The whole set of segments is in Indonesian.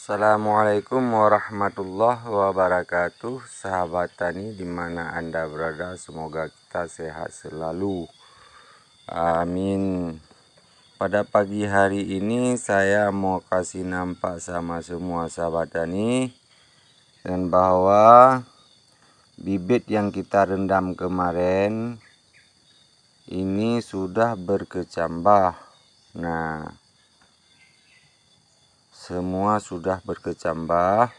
Assalamualaikum warahmatullahi wabarakatuh Sahabat tani dimana anda berada Semoga kita sehat selalu Amin Pada pagi hari ini Saya mau kasih nampak sama semua sahabat tani Dan bahwa Bibit yang kita rendam kemarin Ini sudah berkecambah Nah semua sudah berkecambah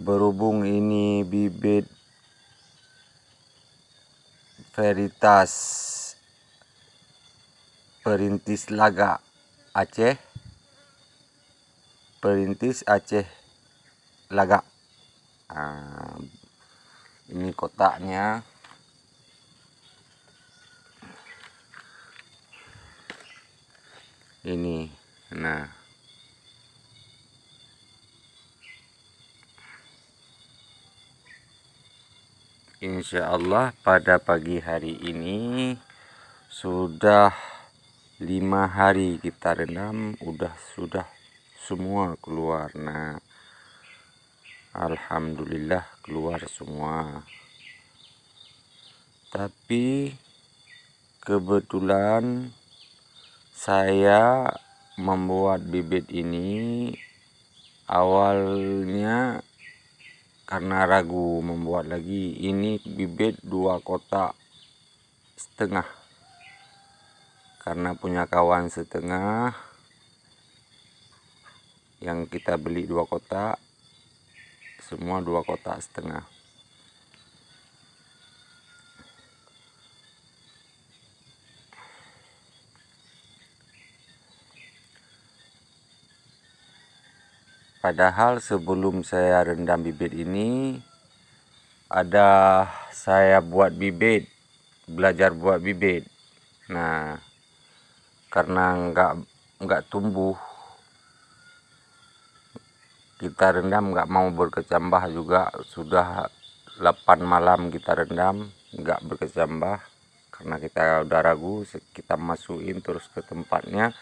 berhubung ini bibit veritas perintis laga Aceh perintis Aceh laga nah, ini kotaknya ini nah Insya Allah pada pagi hari ini sudah lima hari kita rendam udah sudah semua keluar nah Alhamdulillah keluar semua tapi kebetulan saya membuat bibit ini awalnya karena ragu membuat lagi ini bibit dua kotak setengah karena punya kawan setengah yang kita beli dua kotak semua dua kotak setengah Padahal sebelum saya rendam bibit ini ada saya buat bibit, belajar buat bibit. Nah, karena enggak nggak tumbuh, kita rendam enggak mau berkecambah juga sudah 8 malam kita rendam enggak berkecambah karena kita udah ragu kita masukin terus ke tempatnya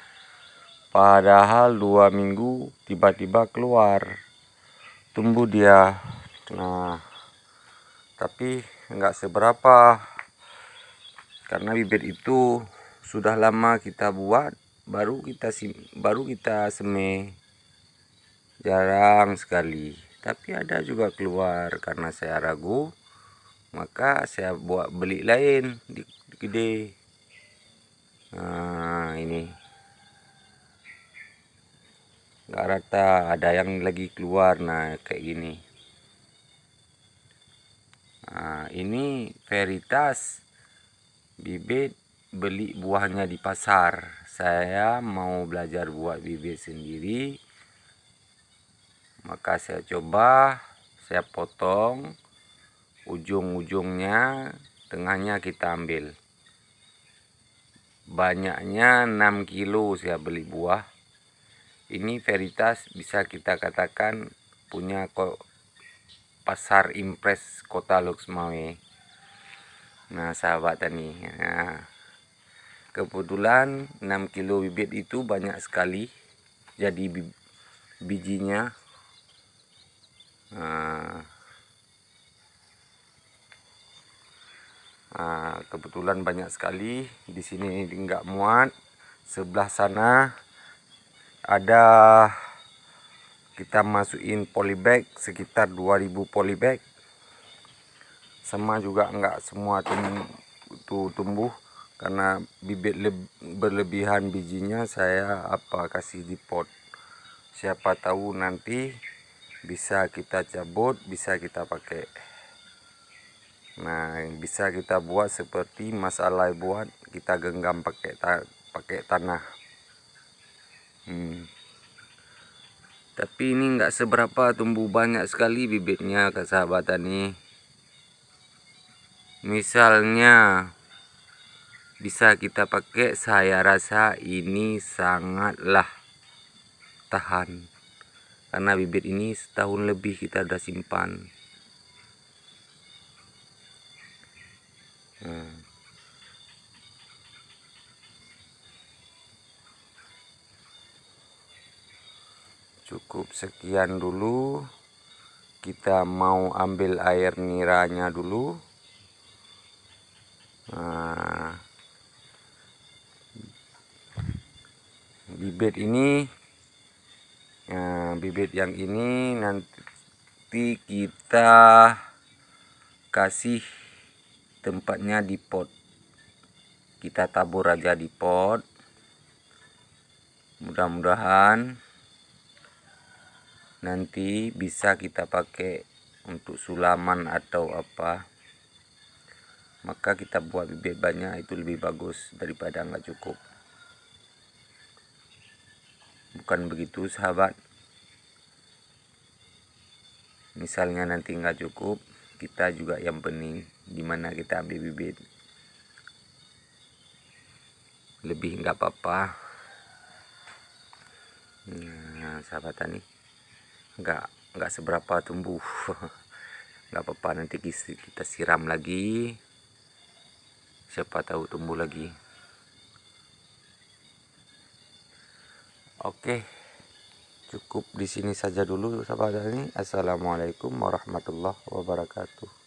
padahal dua minggu tiba-tiba keluar tumbuh dia nah tapi nggak seberapa karena bibit itu sudah lama kita buat baru kita sim baru kita semai, jarang sekali tapi ada juga keluar karena saya ragu maka saya buat beli lain di gede nah ini nggak rata ada yang lagi keluar nah kayak gini nah ini veritas bibit beli buahnya di pasar saya mau belajar buat bibit sendiri maka saya coba saya potong ujung-ujungnya tengahnya kita ambil banyaknya 6 kilo saya beli buah ini Veritas bisa kita katakan punya kok pasar impres kota Luxmawe nah sahabat tani nah, kebetulan 6 kilo bibit itu banyak sekali jadi bijinya nah, nah, kebetulan banyak sekali di sini nggak muat sebelah sana ada kita masukin polybag sekitar 2000 polybag sama juga enggak semua itu tumbuh karena bibit berlebihan bijinya saya apa kasih di pot siapa tahu nanti bisa kita cabut bisa kita pakai nah bisa kita buat seperti masalah buat kita genggam pakai ta pakai tanah Hmm. tapi ini nggak seberapa tumbuh banyak sekali bibitnya sahabat tani misalnya bisa kita pakai saya rasa ini sangatlah tahan karena bibit ini setahun lebih kita sudah simpan cukup sekian dulu kita mau ambil air niranya dulu nah, bibit ini ya, bibit yang ini nanti kita kasih tempatnya di pot kita tabur aja di pot mudah-mudahan nanti bisa kita pakai untuk sulaman atau apa maka kita buat bibit banyak itu lebih bagus daripada nggak cukup bukan begitu sahabat misalnya nanti nggak cukup kita juga yang bening dimana kita ambil bibit lebih nggak apa-apa nah sahabat tani nggak nggak seberapa tumbuh nggak apa-apa nanti kita siram lagi siapa tahu tumbuh lagi oke cukup di sini saja dulu sahabat ini assalamualaikum warahmatullahi wabarakatuh